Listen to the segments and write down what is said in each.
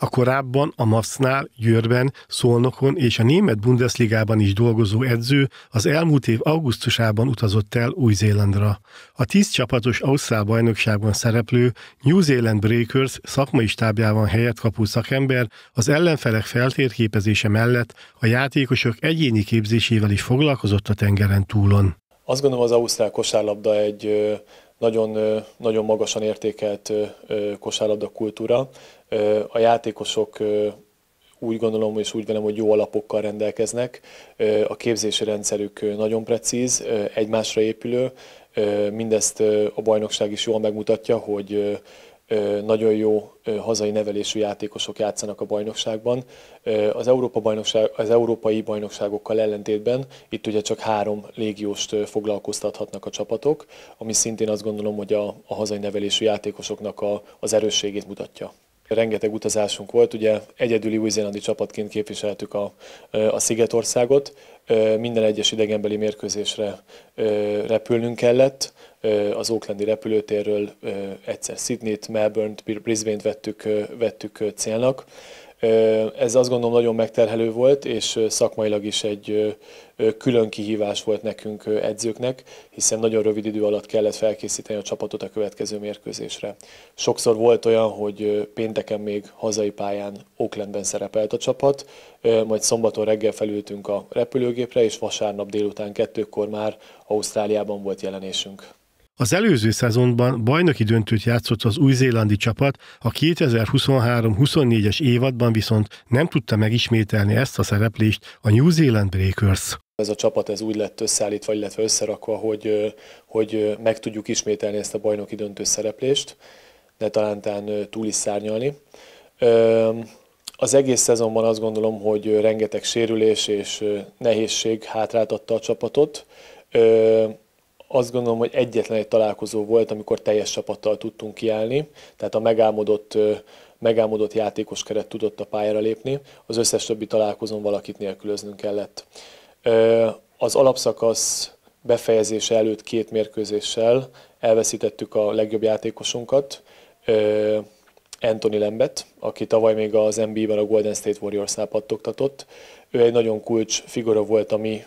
A korábban a MAFSZ-nál, Győrben, Szolnokon és a német Bundesligában is dolgozó edző az elmúlt év augusztusában utazott el Új-Zélandra. A tíz csapatos Ausztrál bajnokságban szereplő New Zealand Breakers szakmai stábjában helyet kapó szakember az ellenfelek feltérképezése mellett a játékosok egyéni képzésével is foglalkozott a tengeren túlon. Azt gondolom az Ausztrál kosárlabda egy nagyon, nagyon magasan értékelt kosárlabda kultúra. A játékosok úgy gondolom és úgy velem, hogy jó alapokkal rendelkeznek. A képzési rendszerük nagyon precíz, egymásra épülő. Mindezt a bajnokság is jól megmutatja, hogy nagyon jó hazai nevelésű játékosok játszanak a bajnokságban. Az, Európa bajnokság, az európai bajnokságokkal ellentétben itt ugye csak három légióst foglalkoztathatnak a csapatok, ami szintén azt gondolom, hogy a, a hazai nevelésű játékosoknak a, az erősségét mutatja. Rengeteg utazásunk volt, ugye egyedüli új-zélandi csapatként képviseltük a, a Szigetországot, minden egyes idegenbeli mérkőzésre repülnünk kellett, az Oaklandi repülőtérről egyszer Sydney-t, Melbourne-t, Brisbane-t vettük, vettük célnak. Ez azt gondolom nagyon megterhelő volt, és szakmailag is egy külön kihívás volt nekünk edzőknek, hiszen nagyon rövid idő alatt kellett felkészíteni a csapatot a következő mérkőzésre. Sokszor volt olyan, hogy pénteken még hazai pályán Oaklandben szerepelt a csapat, majd szombaton reggel felültünk a repülőgépre, és vasárnap délután kettőkor már Ausztráliában volt jelenésünk. Az előző szezonban bajnoki döntőt játszott az új-zélandi csapat, a 2023-24-es évadban viszont nem tudta megismételni ezt a szereplést a New Zealand Breakers. Ez a csapat ez úgy lett összeállítva, illetve összerakva, hogy, hogy meg tudjuk ismételni ezt a bajnoki döntő szereplést, de talán túl is szárnyalni. Az egész szezonban azt gondolom, hogy rengeteg sérülés és nehézség hátráltatta a csapatot azt gondolom, hogy egyetlen egy találkozó volt, amikor teljes csapattal tudtunk kiállni, tehát a megálmodott, megálmodott játékos keret tudott a pályára lépni, az összes többi találkozón valakit nélkülöznünk kellett. Az alapszakasz befejezése előtt két mérkőzéssel elveszítettük a legjobb játékosunkat, Anthony Lembet, aki tavaly még az NBA-ben a Golden State warriors pattogtatott. Ő egy nagyon kulcs figura volt a mi,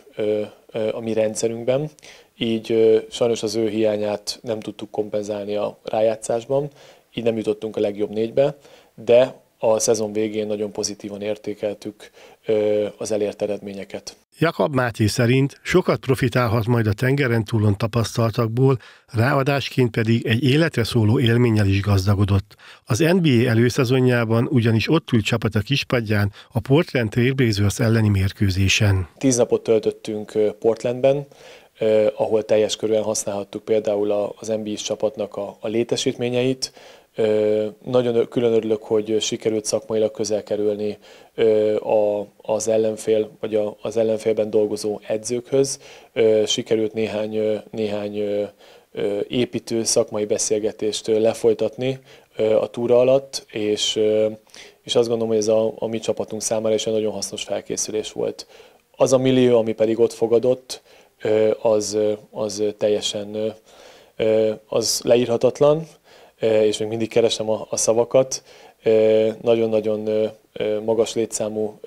a mi rendszerünkben, így sajnos az ő hiányát nem tudtuk kompenzálni a rájátszásban, így nem jutottunk a legjobb négybe, de a szezon végén nagyon pozitívan értékeltük az elért eredményeket. Jakab Máté szerint sokat profitálhat majd a tengeren túlon tapasztaltakból, ráadásként pedig egy életre szóló élménnyel is gazdagodott. Az NBA előszezonjában ugyanis ott ült csapat a Kispadján a Portland Trailblazers elleni mérkőzésen. Tíz napot töltöttünk Portlandben, ahol teljes körülön használhattuk például az NBA csapatnak a, a létesítményeit, nagyon külön örülök, hogy sikerült szakmailag közel kerülni az ellenfél, vagy az ellenfélben dolgozó edzőkhöz. Sikerült néhány, néhány építő szakmai beszélgetést lefolytatni a túra alatt, és, és azt gondolom, hogy ez a, a mi csapatunk számára is egy nagyon hasznos felkészülés volt. Az a millió, ami pedig ott fogadott, az, az teljesen az leírhatatlan, és még mindig keresem a, a szavakat. Nagyon-nagyon magas létszámú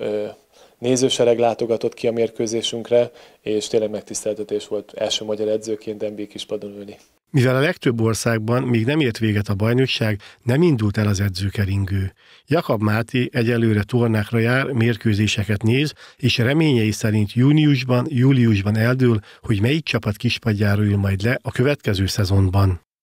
nézősereg látogatott ki a mérkőzésünkre, és tényleg megtiszteltetés volt első magyar edzőként NBA kispadon ülni. Mivel a legtöbb országban még nem ért véget a bajnokság, nem indult el az edzőkeringő. Jakab Máté egyelőre tornákra jár, mérkőzéseket néz, és reményei szerint júniusban, júliusban eldől, hogy melyik csapat kispadjáról ül majd le a következő szezonban.